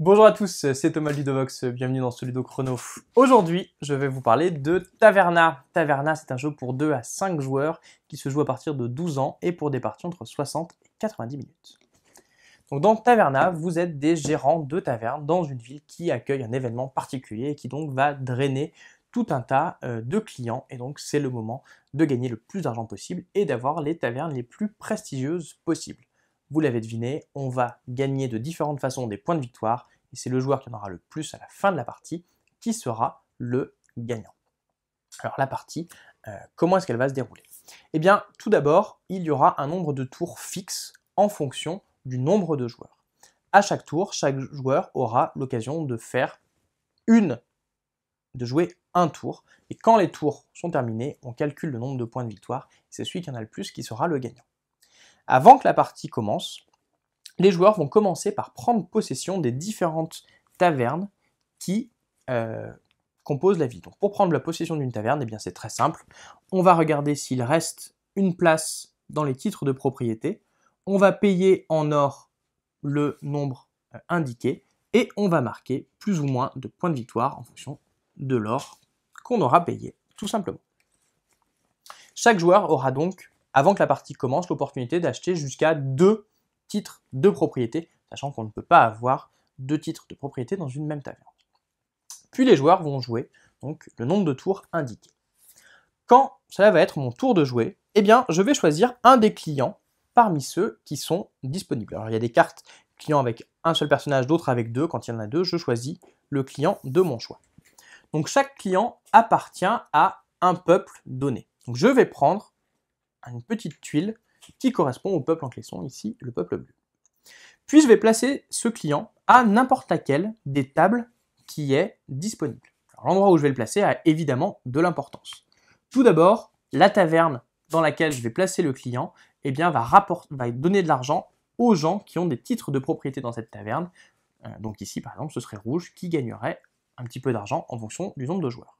Bonjour à tous, c'est Thomas Ludovox, bienvenue dans ce Ludo Chrono. Aujourd'hui, je vais vous parler de Taverna. Taverna, c'est un jeu pour 2 à 5 joueurs qui se joue à partir de 12 ans et pour des parties entre 60 et 90 minutes. Donc dans Taverna, vous êtes des gérants de tavernes dans une ville qui accueille un événement particulier et qui donc va drainer tout un tas euh, de clients et donc c'est le moment de gagner le plus d'argent possible et d'avoir les tavernes les plus prestigieuses possibles vous l'avez deviné, on va gagner de différentes façons des points de victoire et c'est le joueur qui en aura le plus à la fin de la partie qui sera le gagnant. Alors la partie, euh, comment est-ce qu'elle va se dérouler Eh bien, tout d'abord, il y aura un nombre de tours fixe en fonction du nombre de joueurs. À chaque tour, chaque joueur aura l'occasion de faire une, de jouer un tour. Et quand les tours sont terminés, on calcule le nombre de points de victoire. C'est celui qui en a le plus qui sera le gagnant. Avant que la partie commence, les joueurs vont commencer par prendre possession des différentes tavernes qui euh, composent la ville. Donc pour prendre la possession d'une taverne, eh c'est très simple. On va regarder s'il reste une place dans les titres de propriété. On va payer en or le nombre euh, indiqué et on va marquer plus ou moins de points de victoire en fonction de l'or qu'on aura payé, tout simplement. Chaque joueur aura donc avant que la partie commence l'opportunité d'acheter jusqu'à deux titres de propriété, sachant qu'on ne peut pas avoir deux titres de propriété dans une même taverne. Puis les joueurs vont jouer donc le nombre de tours indiqué. Quand cela va être mon tour de jouer, eh bien je vais choisir un des clients parmi ceux qui sont disponibles. Alors il y a des cartes clients avec un seul personnage, d'autres avec deux. Quand il y en a deux, je choisis le client de mon choix. Donc chaque client appartient à un peuple donné. Donc je vais prendre une petite tuile qui correspond au peuple en ici le peuple bleu. Puis je vais placer ce client à n'importe laquelle des tables qui est disponible. L'endroit où je vais le placer a évidemment de l'importance. Tout d'abord, la taverne dans laquelle je vais placer le client eh bien, va, va donner de l'argent aux gens qui ont des titres de propriété dans cette taverne. Euh, donc ici, par exemple, ce serait rouge qui gagnerait un petit peu d'argent en fonction du nombre de joueurs.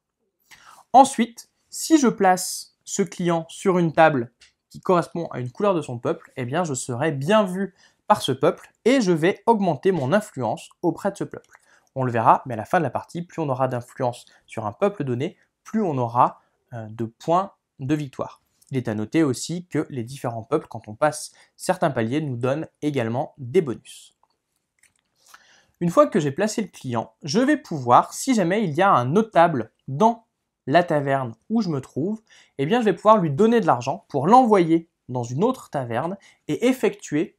Ensuite, si je place ce client sur une table qui correspond à une couleur de son peuple, eh bien je serai bien vu par ce peuple et je vais augmenter mon influence auprès de ce peuple. On le verra, mais à la fin de la partie, plus on aura d'influence sur un peuple donné, plus on aura euh, de points de victoire. Il est à noter aussi que les différents peuples, quand on passe certains paliers, nous donnent également des bonus. Une fois que j'ai placé le client, je vais pouvoir, si jamais il y a un notable dans la taverne où je me trouve, eh bien je vais pouvoir lui donner de l'argent pour l'envoyer dans une autre taverne et effectuer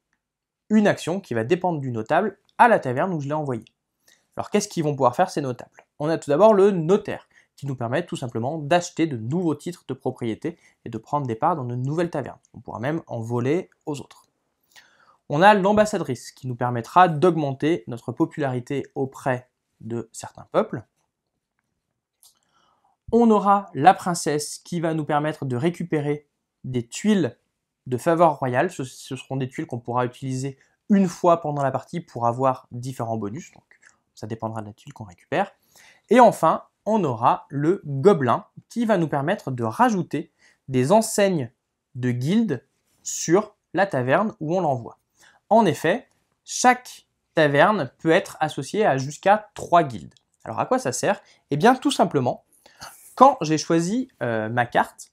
une action qui va dépendre du notable à la taverne où je l'ai envoyé. Alors qu'est-ce qu'ils vont pouvoir faire ces notables On a tout d'abord le notaire qui nous permet tout simplement d'acheter de nouveaux titres de propriété et de prendre des parts dans de nouvelles tavernes. On pourra même en voler aux autres. On a l'ambassadrice qui nous permettra d'augmenter notre popularité auprès de certains peuples on aura la princesse qui va nous permettre de récupérer des tuiles de faveur royale. Ce, seront des tuiles qu'on pourra utiliser une fois pendant la partie pour avoir différents bonus. Donc ça dépendra de la tuile qu'on récupère. Et enfin, on aura le gobelin qui va nous permettre de rajouter des enseignes de guildes sur la taverne où on l'envoie. En effet, chaque taverne peut être associée à jusqu'à trois guildes. Alors à quoi ça sert Eh bien tout simplement quand j'ai choisi euh, ma carte,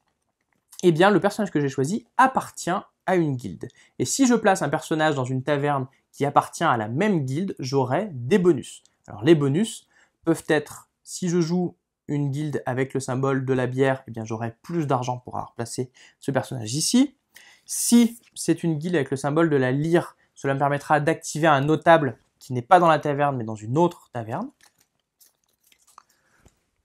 eh bien le personnage que j'ai choisi appartient à une guilde. Et si je place un personnage dans une taverne qui appartient à la même guilde, j'aurai des bonus. Alors les bonus peuvent être, si je joue une guilde avec le symbole de la bière, eh bien j'aurai plus d'argent pour avoir ce personnage ici. Si c'est une guilde avec le symbole de la lyre, cela me permettra d'activer un notable qui n'est pas dans la taverne mais dans une autre taverne.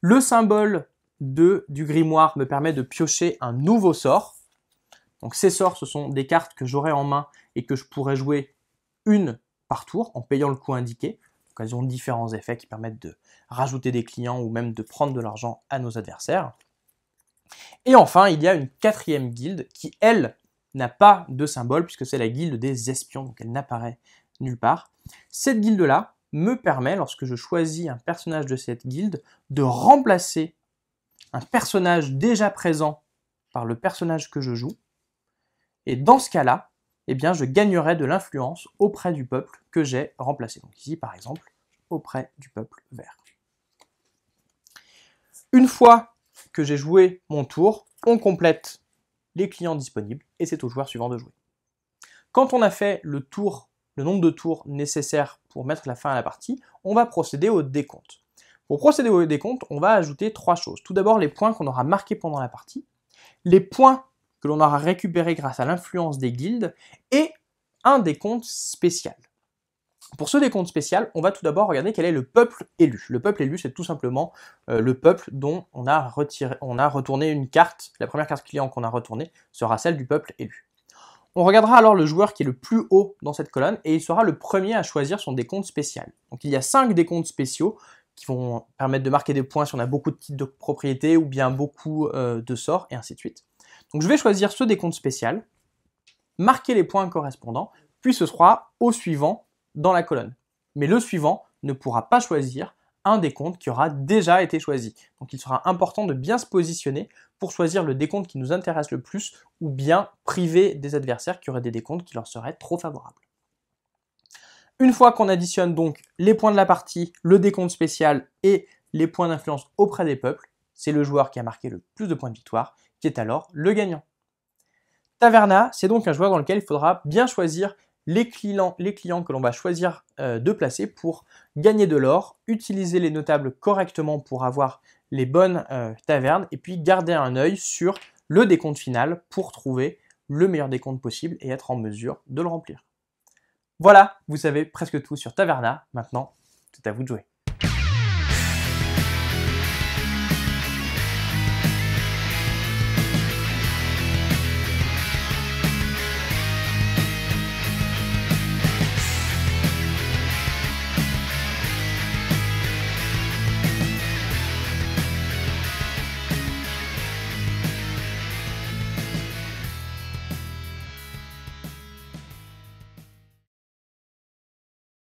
Le symbole 2 du grimoire me permet de piocher un nouveau sort. Donc ces sorts, ce sont des cartes que j'aurai en main et que je pourrai jouer une par tour en payant le coût indiqué. elles ont différents effets qui permettent de rajouter des clients ou même de prendre de l'argent à nos adversaires. Et enfin, il y a une quatrième guilde qui, elle, n'a pas de symbole puisque c'est la guilde des espions, donc elle n'apparaît nulle part. Cette guilde-là me permet, lorsque je choisis un personnage de cette guilde, de remplacer un personnage déjà présent par le personnage que je joue. Et dans ce cas-là, eh bien, je gagnerai de l'influence auprès du peuple que j'ai remplacé. Donc ici, par exemple, auprès du peuple vert. Une fois que j'ai joué mon tour, on complète les clients disponibles et c'est au joueur suivant de jouer. Quand on a fait le tour, le nombre de tours nécessaires pour mettre la fin à la partie, on va procéder au décompte. Pour procéder au décompte, on va ajouter trois choses. Tout d'abord, les points qu'on aura marqués pendant la partie, les points que l'on aura récupérés grâce à l'influence des guildes, et un décompte spécial. Pour ce décompte spécial, on va tout d'abord regarder quel est le peuple élu. Le peuple élu, c'est tout simplement euh, le peuple dont on a, retourné une carte. La première carte client qu'on a retournée sera celle du peuple élu. On regardera alors le joueur qui est le plus haut dans cette colonne et il sera le premier à choisir son décompte spécial. Donc il y a cinq décomptes spéciaux qui vont permettre de marquer des points si on a beaucoup de titres de propriété ou bien beaucoup euh, de sorts, et ainsi de suite. Donc je vais choisir ceux des comptes marquer les points correspondants, puis ce sera au suivant dans la colonne. Mais le suivant ne pourra pas choisir un décompte qui aura déjà été choisi. Donc il sera important de bien se positionner pour choisir le décompte qui nous intéresse le plus ou bien priver des adversaires qui auraient des décomptes qui leur seraient trop favorables. Une fois qu'on additionne donc les points de la partie, le décompte spécial et les points d'influence auprès des peuples, c'est le joueur qui a marqué le plus de points de victoire qui est alors le gagnant. Taverna, c'est donc un joueur dans lequel il faudra bien choisir les clients, les clients que l'on va choisir euh, de placer pour gagner de l'or, utiliser les notables correctement pour avoir les bonnes euh, tavernes, et puis garder un œil sur le décompte final pour trouver le meilleur décompte possible et être en mesure de le remplir. Voilà, vous savez presque tout sur Taverna. Maintenant, c'est à vous de jouer.